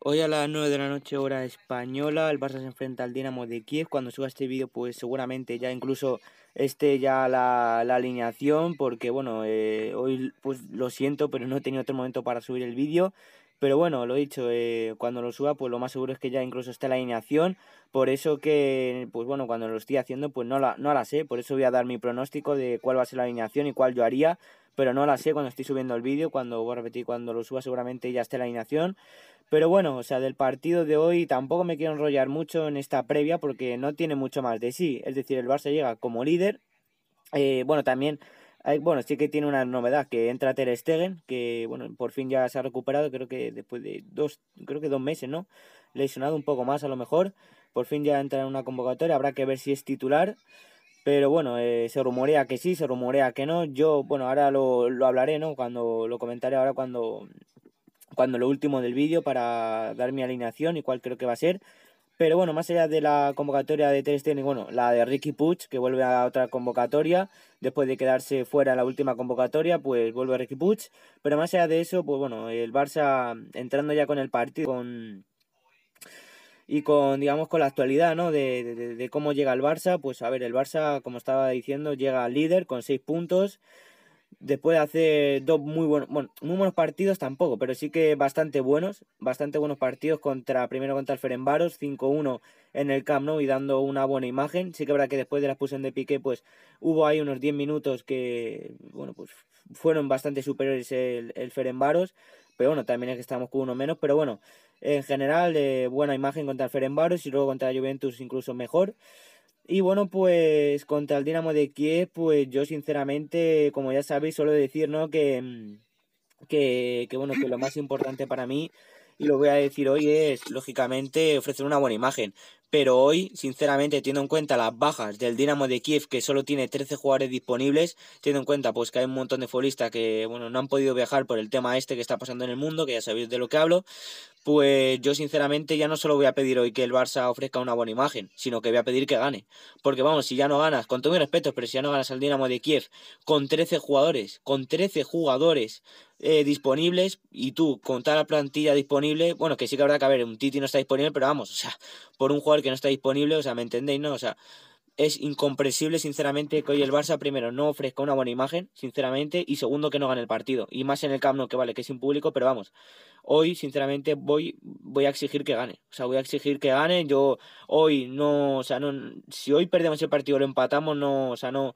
Hoy a las 9 de la noche hora española, el Barça se enfrenta al Dinamo de Kiev. Cuando suba este vídeo, pues seguramente ya incluso esté ya la, alineación, porque bueno, eh, hoy pues lo siento, pero no he tenido otro momento para subir el vídeo. Pero bueno, lo he dicho, eh, cuando lo suba, pues lo más seguro es que ya incluso esté la alineación. Por eso que, pues bueno, cuando lo estoy haciendo, pues no la, no la sé. Por eso voy a dar mi pronóstico de cuál va a ser la alineación y cuál yo haría pero no la sé cuando estoy subiendo el vídeo, cuando voy a repetir, cuando lo suba seguramente ya esté la alineación. Pero bueno, o sea, del partido de hoy tampoco me quiero enrollar mucho en esta previa porque no tiene mucho más de sí. Es decir, el Barça llega como líder. Eh, bueno, también eh, bueno, sí que tiene una novedad, que entra Ter Stegen, que bueno, por fin ya se ha recuperado, creo que después de dos, creo que dos meses, ¿no? Lesionado un poco más a lo mejor. Por fin ya entra en una convocatoria, habrá que ver si es titular. Pero bueno, eh, se rumorea que sí, se rumorea que no. Yo, bueno, ahora lo, lo hablaré, ¿no? Cuando lo comentaré ahora cuando, cuando lo último del vídeo para dar mi alineación y cuál creo que va a ser. Pero bueno, más allá de la convocatoria de Ter Stegen, bueno, la de Ricky Puch, que vuelve a otra convocatoria, después de quedarse fuera la última convocatoria, pues vuelve a Ricky Puch. Pero más allá de eso, pues bueno, el Barça entrando ya con el partido, con y con, digamos, con la actualidad, ¿no? De, de, cómo llega el Barça, pues a ver, el Barça, como estaba diciendo, llega líder con seis puntos. Después de hacer dos muy buenos, bueno, muy buenos partidos tampoco, pero sí que bastante buenos, bastante buenos partidos contra, primero contra el Ferenbaros, 5-1 en el Camp Nou y dando una buena imagen. Sí que habrá que después de la expulsión de Piqué, pues hubo ahí unos 10 minutos que, bueno, pues fueron bastante superiores el, el Ferenbaros, pero bueno, también es que estamos con uno menos, pero bueno, en general, eh, buena imagen contra el Ferenbaros y luego contra la Juventus incluso mejor. Y bueno, pues contra el Dinamo de Kiev, pues yo sinceramente, como ya sabéis, suelo decir, ¿no? que, mm, que bueno, que lo más importante para mí, y lo voy a decir hoy, es lógicamente ofrecer una buena imagen pero hoy, sinceramente, teniendo en cuenta las bajas del Dinamo de Kiev, que solo tiene 13 jugadores disponibles, teniendo en cuenta pues que hay un montón de futbolistas que bueno, no han podido viajar por el tema este que está pasando en el mundo, que ya sabéis de lo que hablo, pues yo sinceramente ya no solo voy a pedir hoy que el Barça ofrezca una buena imagen, sino que voy a pedir que gane. Porque vamos, si ya no ganas, con todo mi respeto, pero si ya no ganas al Dinamo de Kiev con 13 jugadores, con 13 jugadores eh, disponibles y tú con toda la plantilla disponible, bueno, que sí que habrá que haber, un Titi no está disponible, pero vamos, o sea, por un jugador que no está disponible, o sea, ¿me entendéis? No, o sea, es incomprensible, sinceramente, que hoy el Barça, primero, no ofrezca una buena imagen, sinceramente, y segundo, que no gane el partido. Y más en el Camp Nou, que vale, que es impúblico, público, pero vamos, hoy, sinceramente, voy, voy a exigir que gane. O sea, voy a exigir que gane. Yo hoy no, o sea, no, si hoy perdemos el partido, lo empatamos, no, o sea, no,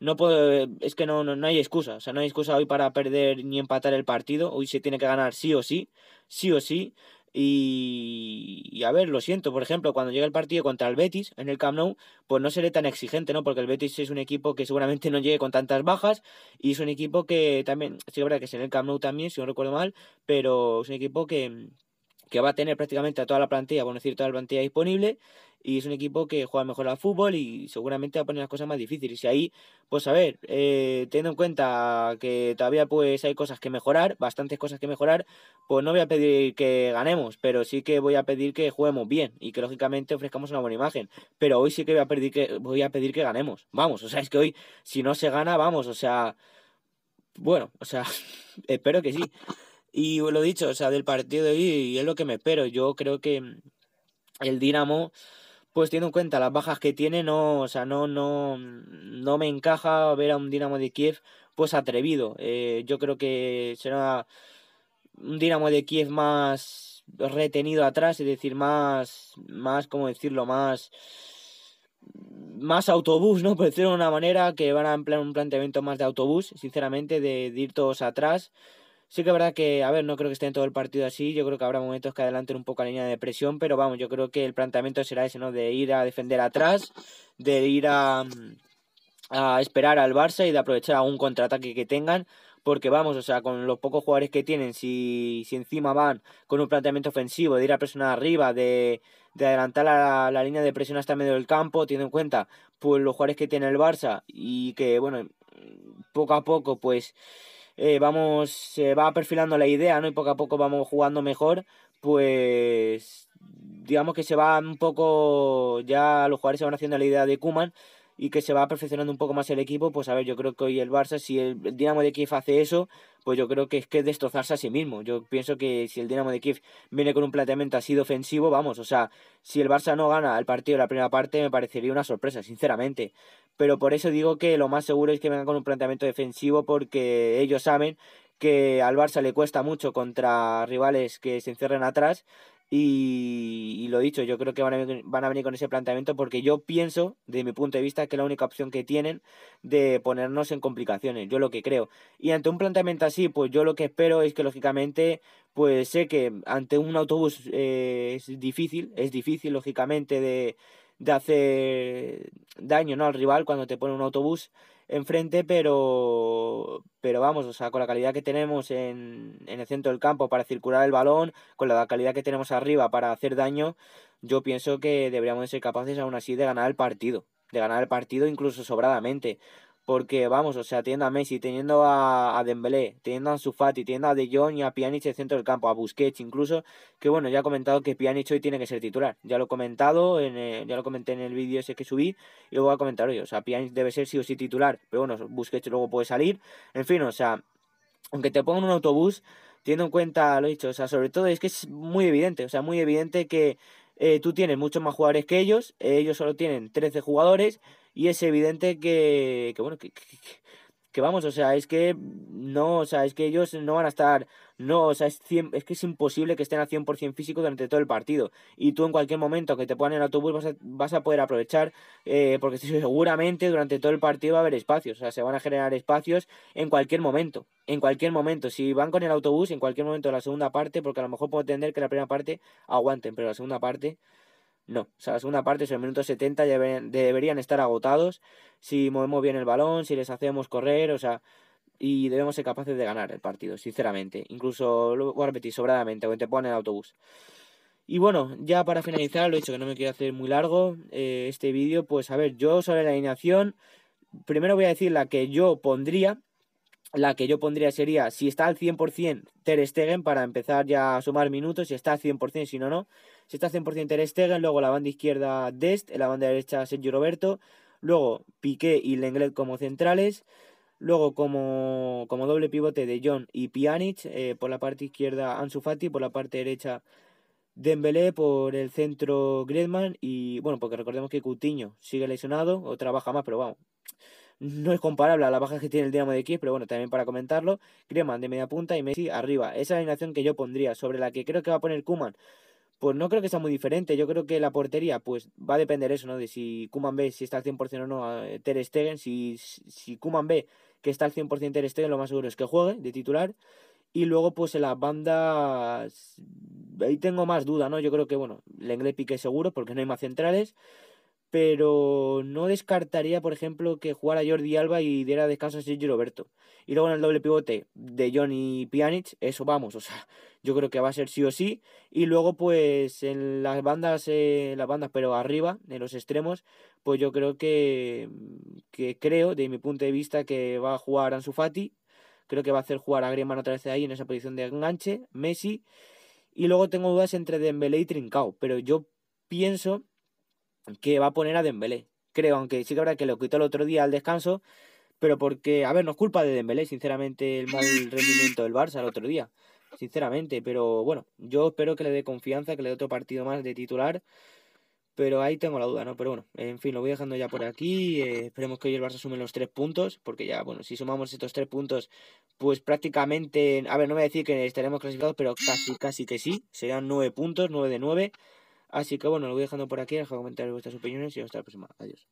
no puedo, es que no, no, no, hay excusa, o sea, no hay excusa hoy para perder ni empatar el partido, hoy se tiene que ganar sí o sí, sí o sí, y, a ver, lo siento, por ejemplo, cuando llegue el partido contra el Betis en el Camp Nou, pues no seré tan exigente, ¿no? Porque el Betis es un equipo que seguramente no llegue con tantas bajas y es un equipo que también, sí, es verdad que es en el Camp Nou también, si no recuerdo mal, pero es un equipo que, va a tener prácticamente a toda la plantilla, bueno, decir, toda la plantilla disponible y es un equipo que juega mejor al fútbol y seguramente va a poner las cosas más difíciles. Y ahí, pues a ver, eh, teniendo en cuenta que todavía pues hay cosas que mejorar, bastantes cosas que mejorar, pues no voy a pedir que ganemos, pero sí que voy a pedir que juguemos bien y que lógicamente ofrezcamos una buena imagen. Pero hoy sí que voy a pedir que, voy a pedir que ganemos. Vamos, o sea, es que hoy si no se gana, vamos, o sea, bueno, o sea, espero que sí. Y lo dicho, o sea, del partido de hoy es lo que me espero. Yo creo que el Dinamo pues teniendo en cuenta las bajas que tiene, no, o sea, no, no, no me encaja ver a un Dinamo de Kiev pues atrevido. Eh, yo creo que será un Dinamo de Kiev más retenido atrás, es decir, más, más, decirlo? Más, más autobús, ¿no? Por decirlo de una manera, que van a emplear un planteamiento más de autobús, sinceramente, de, de ir todos atrás. Sí que es verdad que, a ver, no creo que esté en todo el partido así. Yo creo que habrá momentos que adelanten un poco la línea de presión, pero vamos, yo creo que el planteamiento será ese, ¿no? De ir a defender atrás, de ir a, mm, a esperar al Barça y de aprovechar algún contraataque que tengan. Porque vamos, o sea, con los pocos jugadores que tienen, si, encima van con un planteamiento ofensivo, de ir a presionar arriba, de, de adelantar la, línea de presión hasta el medio del campo, teniendo en cuenta pues los jugadores que tiene el Barça y que, bueno, poco a poco, pues eh, vamos, se va perfilando la idea, ¿no? Y poco a poco vamos jugando mejor, pues digamos que se va un poco, ya los jugadores se van haciendo la idea de Kuman y que se va perfeccionando un poco más el equipo, pues a ver, yo creo que hoy el Barça, si el, Dinamo de Kiev hace eso, pues yo creo que es que destrozarse a sí mismo. Yo pienso que si el Dinamo de Kiev viene con un planteamiento así de ofensivo, vamos, o sea, si el Barça no gana el partido de la primera parte, me parecería una sorpresa, sinceramente. Pero por eso digo que lo más seguro es que venga con un planteamiento defensivo, porque ellos saben que al Barça le cuesta mucho contra rivales que se encierran atrás y, lo dicho, yo creo que van a, van a, venir con ese planteamiento porque yo pienso, desde mi punto de vista, que es la única opción que tienen de ponernos en complicaciones, yo lo que creo. Y ante un planteamiento así, pues yo lo que espero es que, lógicamente, pues sé que ante un autobús eh, es difícil, es difícil, lógicamente, de, de hacer daño ¿no? al rival cuando te pone un autobús enfrente, pero, pero vamos, o sea, con la calidad que tenemos en, en, el centro del campo para circular el balón, con la calidad que tenemos arriba para hacer daño, yo pienso que deberíamos ser capaces aún así de ganar el partido, de ganar el partido incluso sobradamente. Porque, vamos, o sea, teniendo a Messi, teniendo a, a Dembélé, teniendo a Anzufati, teniendo a De Jong y a Pjanic el centro del campo, a Busquets incluso, que bueno, ya he comentado que Pjanic hoy tiene que ser titular. Ya lo he comentado, en eh, ya lo comenté en el vídeo ese que subí y lo voy a comentar hoy. O sea, Pjanic debe ser sí o sí titular, pero bueno, Busquets luego puede salir. En fin, o sea, aunque te pongan un autobús, teniendo en cuenta lo dicho, o sea, sobre todo es que es muy evidente, o sea, muy evidente que eh, tú tienes muchos más jugadores que ellos, eh, ellos solo tienen 13 jugadores y es evidente que, que, que vamos, o sea, es que no, o sea, es que ellos no van a estar, no, o sea, es, que es imposible que estén a 100% físico durante todo el partido. Y tú en cualquier momento que te pongan en autobús vas a, poder aprovechar, eh, porque seguramente durante todo el partido va a haber espacios, o sea, se van a generar espacios en cualquier momento, en cualquier momento. Si van con el autobús, en cualquier momento de la segunda parte, porque a lo mejor puedo entender que la primera parte aguanten, pero la segunda parte... No, o sea, la segunda parte, es el minuto 70 ya deberían estar agotados si movemos bien el balón, si les hacemos correr, o sea, y debemos ser capaces de ganar el partido, sinceramente. Incluso lo voy repetir sobradamente, o te ponen el autobús. Y bueno, ya para finalizar, lo he dicho que no me quiero hacer muy largo eh, este vídeo, pues a ver, yo sobre la alineación, primero voy a decir la que yo pondría, la que yo pondría sería si está al 100% Ter Stegen para empezar ya a sumar minutos, si está al 100%, si no, no. Si está al 100% Ter Stegen, luego la banda izquierda Dest, en la banda derecha Sergio Roberto, luego Piqué y Lenglet como centrales, luego como, doble pivote de John y Pjanic, eh, por la parte izquierda Ansu Fati, por la parte derecha Dembélé, por el centro Griezmann y, bueno, porque recordemos que cutiño sigue lesionado o trabaja más, pero vamos, no es comparable a la baja que tiene el Dynamo de Kiev, pero bueno, también para comentarlo, Creman de media punta y Messi arriba. Esa alineación que yo pondría, sobre la que creo que va a poner Kuman. Pues no creo que sea muy diferente, yo creo que la portería pues va a depender eso, ¿no? De si Kuman ve si está al 100% o no eh, Ter Stegen, si, si Kuman ve que está al 100% Ter Stegen, lo más seguro es que juegue de titular. Y luego, pues en las bandas. Ahí tengo más duda, ¿no? Yo creo que, bueno, Lenglet pique seguro porque no hay más centrales pero no descartaría, por ejemplo, que jugara Jordi Alba y diera descanso a Sergio Roberto. Y luego en el doble pivote de Johnny Pjanic, eso vamos, o sea, yo creo que va a ser sí o sí. Y luego, pues, en las bandas, eh, las bandas, pero arriba, en los extremos, pues yo creo que, creo, de mi punto de vista, que va a jugar Ansu Fati. Creo que va a hacer jugar a Griezmann otra vez ahí en esa posición de enganche, Messi. Y luego tengo dudas entre Dembélé y Trincao, pero yo pienso que va a poner a Dembélé. Creo, aunque sí que habrá que lo quitó el otro día al descanso, pero porque, a ver, no es culpa de Dembélé, sinceramente, el mal rendimiento del Barça el otro día, sinceramente, pero bueno, yo espero que le dé confianza, que le dé otro partido más de titular, pero ahí tengo la duda, ¿no? Pero bueno, en fin, lo voy dejando ya por aquí, eh, esperemos que hoy el Barça sume los tres puntos, porque ya, bueno, si sumamos estos tres puntos, pues prácticamente, a ver, no voy a decir que estaremos clasificados, pero casi, casi que sí, serán nueve puntos, nueve de nueve. Así que bueno, lo voy dejando por aquí, deja comentar vuestras opiniones y hasta la próxima. Adiós.